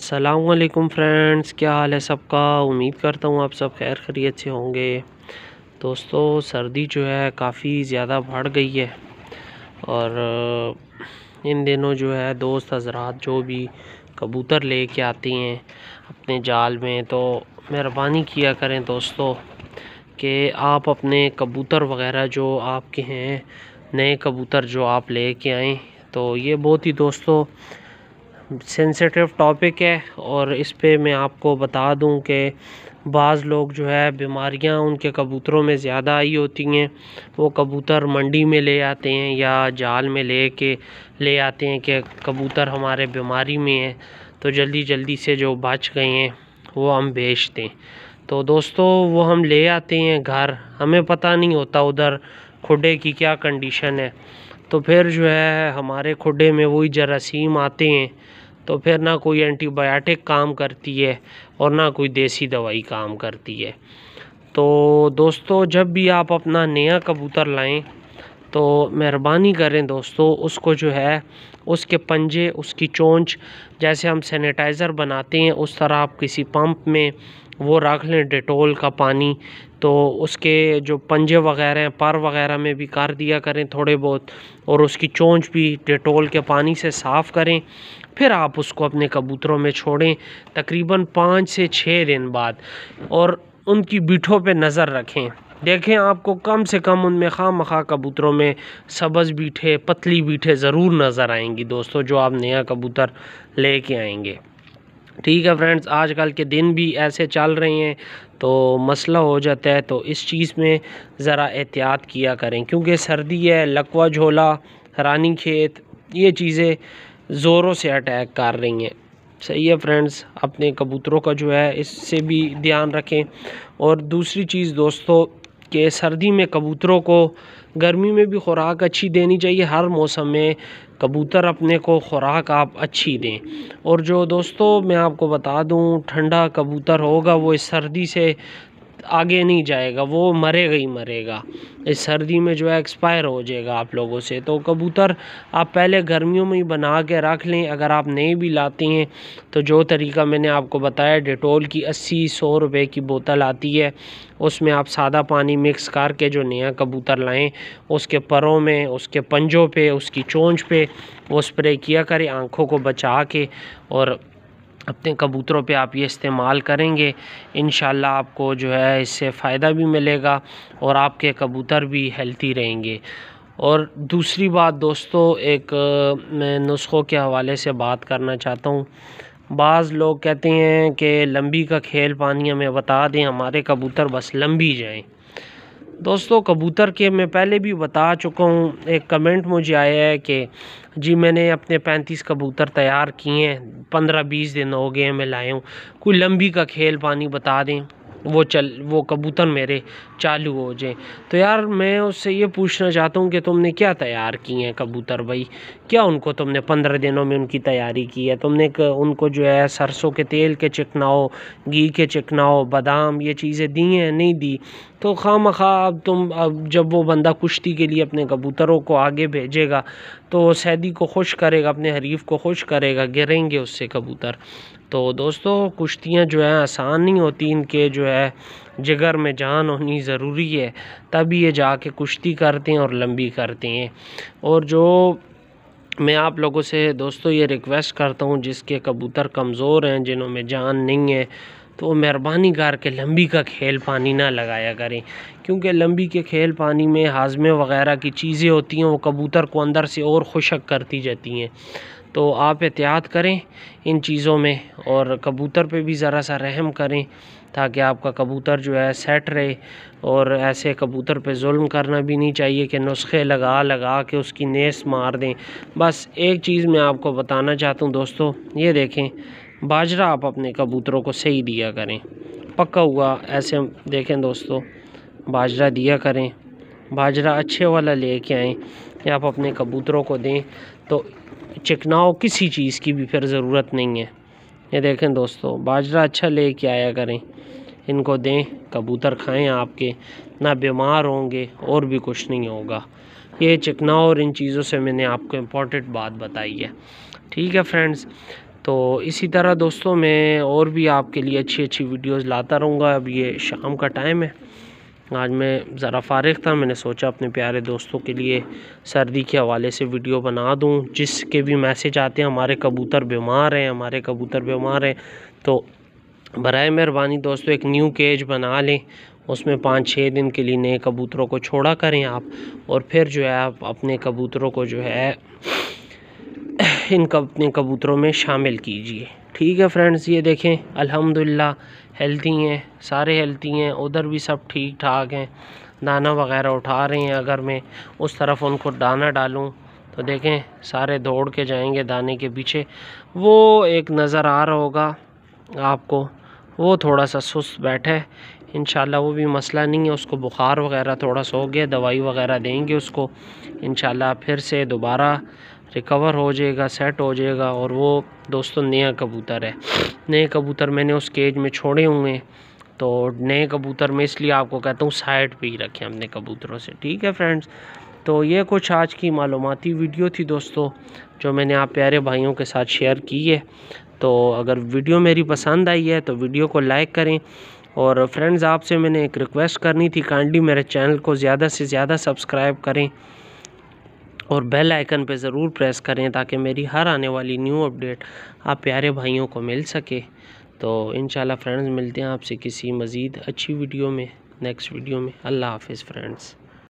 असलकुम फ्रेंड्स क्या हाल है सबका उम्मीद करता हूँ आप सब खैर खरीत से होंगे दोस्तों सर्दी जो है काफ़ी ज़्यादा बढ़ गई है और इन दिनों जो है दोस्त हजरात जो भी कबूतर ले के आते हैं अपने जाल में तो मेहरबानी किया करें दोस्तों कि आप अपने कबूतर वगैरह जो आपके हैं नए कबूतर जो आप ले कर आएँ तो ये बहुत ही दोस्तों सेंसिटिव टॉपिक है और इस पर मैं आपको बता दूं कि बाज़ लोग जो है बीमारियां उनके कबूतरों में ज़्यादा आई होती हैं वो कबूतर मंडी में ले आते हैं या जाल में ले के ले आते हैं कि कबूतर हमारे बीमारी में है तो जल्दी जल्दी से जो बच गए हैं वो हम बेचते हैं तो दोस्तों वो हम ले आते हैं घर हमें पता नहीं होता उधर खुडे की क्या कंडीशन है तो फिर जो है हमारे खुडे में वही जरासीम आते हैं तो फिर ना कोई एंटीबायोटिक काम करती है और ना कोई देसी दवाई काम करती है तो दोस्तों जब भी आप अपना नया कबूतर लाएं तो मेहरबानी करें दोस्तों उसको जो है उसके पंजे उसकी चोंच जैसे हम सैनिटाइज़र बनाते हैं उस तरह आप किसी पंप में वो रख लें डिटोल का पानी तो उसके जो पंजे वगैरह हैं पर वगैरह में भी कर दिया करें थोड़े बहुत और उसकी चोंच भी डिटोल के पानी से साफ़ करें फिर आप उसको अपने कबूतरों में छोड़ें तकरीबन पाँच से छः दिन बाद और उनकी बीठों पे नज़र रखें देखें आपको कम से कम उनमें खाम खा कबूतरों में सब्ज़ बीठे पतली बीठे ज़रूर नज़र आएंगी दोस्तों जो आप नया कबूतर ले आएंगे ठीक है फ्रेंड्स आजकल के दिन भी ऐसे चल रहे हैं तो मसला हो जाता है तो इस चीज़ में ज़रा एहतियात किया करें क्योंकि सर्दी है लकवा झोला रानी खेत ये चीज़ें ज़ोरों से अटैक कर रही हैं सही है फ्रेंड्स अपने कबूतरों का जो है इससे भी ध्यान रखें और दूसरी चीज़ दोस्तों कि सर्दी में कबूतरों को गर्मी में भी खुराक अच्छी देनी चाहिए हर मौसम में कबूतर अपने को खुराक आप अच्छी दें और जो दोस्तों मैं आपको बता दूं ठंडा कबूतर होगा वो इस सर्दी से आगे नहीं जाएगा वो मरेगा ही मरेगा इस सर्दी में जो है एक्सपायर हो जाएगा आप लोगों से तो कबूतर आप पहले गर्मियों में ही बना के रख लें अगर आप नहीं भी लाते हैं तो जो तरीका मैंने आपको बताया डिटोल की अस्सी सौ रुपये की बोतल आती है उसमें आप सादा पानी मिक्स करके जो नया कबूतर लाएं उसके परों में उसके पंजों पर उसकी चोंच पे वो स्प्रे किया करें आँखों को बचा के और अपने कबूतरों पे आप ये इस्तेमाल करेंगे इन आपको जो है इससे फ़ायदा भी मिलेगा और आपके कबूतर भी हेल्थी रहेंगे और दूसरी बात दोस्तों एक मैं नुस्खों के हवाले से बात करना चाहता हूँ बाज़ लोग कहते हैं कि लंबी का खेल पानी हमें बता दें हमारे कबूतर बस लंबी जाएं दोस्तों कबूतर के मैं पहले भी बता चुका हूँ एक कमेंट मुझे आया है कि जी मैंने अपने पैंतीस कबूतर तैयार किए हैं पंद्रह बीस दिन हो गए हैं मैं लाए हूँ कोई लंबी का खेल पानी बता दें वो चल वो कबूतर मेरे चालू हो जाए तो यार मैं उससे ये पूछना चाहता हूँ कि तुमने क्या तैयार किए हैं कबूतर भाई क्या उनको तुमने पंद्रह दिनों में उनकी तैयारी की है तुमने क, उनको जो है सरसों के तेल के चिकनाओ घी के चिकनाओ बादाम ये चीज़ें दी हैं नहीं दी तो खा मखा अब तुम अब जब वो बंदा कुश्ती के लिए अपने कबूतरों को आगे भेजेगा तो सैदी को खुश करेगा अपने हरीफ को खुश करेगा गिरेंगे उससे कबूतर तो दोस्तों कुश्तियाँ जो हैं आसान नहीं होती इनके जो है जिगर में जान होनी ज़रूरी है तभी ये जाके कुश्ती करते हैं और लंबी करते हैं और जो मैं आप लोगों से दोस्तों ये रिक्वेस्ट करता हूँ जिसके कबूतर कमज़ोर हैं जिन्हों में जान नहीं है तो मेहरबानी करके लंबी का खेल पानी ना लगाया करें क्योंकि लंबी के खेल पानी में हाजमे वगैरह की चीज़ें होती हैं वो कबूतर को अंदर से और खुशक करती जाती हैं तो आप एहतियात करें इन चीज़ों में और कबूतर पे भी ज़रा सा रहम करें ताकि आपका कबूतर जो है सेट रहे और ऐसे कबूतर पे जुल्म करना भी नहीं चाहिए कि नुस्खे लगा लगा के उसकी नेस मार दें बस एक चीज़ मैं आपको बताना चाहता हूँ दोस्तों ये देखें बाजरा आप अपने कबूतरों को सही दिया करें पका हुआ ऐसे देखें दोस्तों बाजरा दिया करें बाजरा अच्छे वाला ले कर आएँ या आप अपने कबूतरों को दें तो चिकनाओ किसी चीज़ की भी फिर ज़रूरत नहीं है ये देखें दोस्तों बाजरा अच्छा ले कर आया करें इनको दें कबूतर खाएं आपके ना बीमार होंगे और भी कुछ नहीं होगा ये चिकनाव और इन चीज़ों से मैंने आपको इम्पोर्टेंट बात बताई है ठीक है फ्रेंड्स तो इसी तरह दोस्तों मैं और भी आपके लिए अच्छी अच्छी वीडियोस लाता रहूँगा अब ये शाम का टाइम है आज मैं ज़रा फारग था मैंने सोचा अपने प्यारे दोस्तों के लिए सर्दी के हवाले से वीडियो बना दूँ जिसके भी मैसेज आते हैं हमारे कबूतर बीमार हैं हमारे कबूतर बीमार हैं तो बर मेहरबानी दोस्तों एक न्यू केज बना लें उसमें पाँच छः दिन के लिए नए कबूतरों को छोड़ा करें आप और फिर जो है आप अपने कबूतरों को जो है इन अपने कबूतरों में शामिल कीजिए ठीक है फ्रेंड्स ये देखें अल्हम्दुलिल्लाह हेल्थी हैं सारे हेल्थी हैं उधर भी सब ठीक ठाक हैं दाना वगैरह उठा रहे हैं अगर मैं उस तरफ उनको दाना डालूं तो देखें सारे दौड़ के जाएंगे दाने के पीछे वो एक नज़र आ रहा होगा आपको वो थोड़ा सा सुस्त बैठे है इन वो भी मसला नहीं है उसको बुखार वगैरह थोड़ा सा हो गया दवाई वगैरह देंगे उसको इन फिर से दोबारा रिकवर हो जाएगा सेट हो जाएगा और वो दोस्तों नया कबूतर है नए कबूतर मैंने उस केज में छोड़े हुए हैं तो नए कबूतर में इसलिए आपको कहता हूँ साइड पे ही रखें हमने कबूतरों से ठीक है फ्रेंड्स तो ये कुछ आज की मालूमती वीडियो थी दोस्तों जो मैंने आप प्यारे भाइयों के साथ शेयर की है तो अगर वीडियो मेरी पसंद आई है तो वीडियो को लाइक करें और फ्रेंड्स आपसे मैंने एक रिक्वेस्ट करनी थी काइंडली मेरे चैनल को ज़्यादा से ज़्यादा सब्सक्राइब करें और बेल आइकन पर ज़रूर प्रेस करें ताकि मेरी हर आने वाली न्यू अपडेट आप प्यारे भाइयों को मिल सके तो इन फ्रेंड्स मिलते हैं आपसे किसी मज़ीद अच्छी वीडियो में नेक्स्ट वीडियो में अल्लाह हाफिज़ फ्रेंड्स